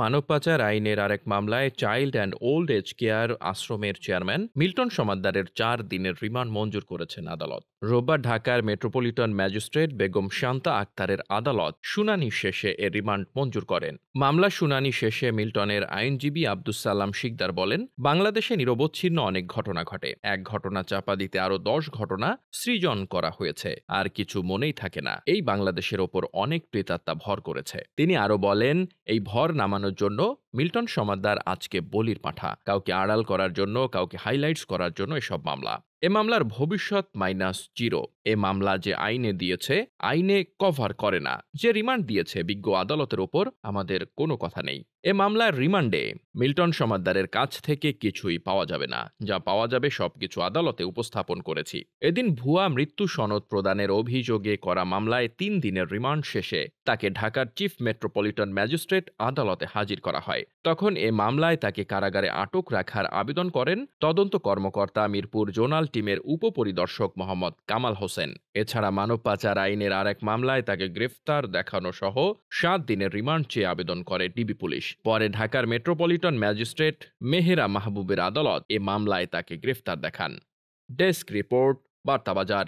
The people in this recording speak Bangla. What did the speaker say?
মানব পাচার আইনের আরেক মামলায় child and old age care আশ্রমের চেয়ারম্যান মিল্টন সমাদ্দারের চার দিনের রিমান্ড মঞ্জুর করেছেন আদালত রোববার ঢাকার মেট্রোপলিটন ম্যাজিস্ট্রেট বেগম শান্তা আক্তারের আদালত শুনানি শেষে এ রিমান্ড মঞ্জুর করেন মামলা শুনানি শেষে মিল্টনের আইনজীবী আব্দুস সালাম শিকদার বলেন বাংলাদেশে নিরবচ্ছিন্ন অনেক ঘটনা ঘটে এক ঘটনা চাপা দিতে আরও দশ ঘটনা সৃজন করা হয়েছে আর কিছু মনেই থাকে না এই বাংলাদেশের ওপর অনেক প্রেতাত্মা ভর করেছে তিনি আরও বলেন এই ভর নামানো বাড়ানোর জন্য মিল্টন সমাদ্দার আজকে বলির পাঠা কাউকে আড়াল করার জন্য কাউকে হাইলাইটস করার জন্য এসব মামলা এ মামলার ভবিষ্যৎ মাইনাস জিরো এ মামলা যে আইনে দিয়েছে আইনে কভার করে না যে রিমান্ড দিয়েছে বিজ্ঞ আদালতের ওপর আমাদের কোনো কথা নেই এ মামলার রিমান্ডে মিল্টন সমাদ্দারের কাছ থেকে কিছুই পাওয়া যাবে না যা পাওয়া যাবে সবকিছু আদালতে উপস্থাপন করেছি এদিন ভুয়া মৃত্যু সনদ প্রদানের অভিযোগে করা মামলায় তিন দিনের রিমান্ড শেষে তাকে ঢাকার চিফ মেট্রোপলিটন ম্যাজিস্ট্রেট আদালতে হাজির করা হয় তখন এ মামলায় তাকে কারাগারে আটক রাখার আবেদন করেন তদন্ত কর্মকর্তা মিরপুর জোনাল টিমের উপপরিদর্শক মোহাম্মদ কামাল হোসেন এছাড়া মানব পাচার আইনের আরেক মামলায় তাকে গ্রেফতার দেখানো সহ সাত দিনের রিমান্ড চেয়ে আবেদন করে ডিবি পুলিশ পরে ঢাকার মেট্রোপলিটন ম্যাজিস্ট্রেট মেহেরা মাহবুবের আদালত এ মামলায় তাকে গ্রেফতার দেখান ডেস্ক রিপোর্ট বার্তাবাজার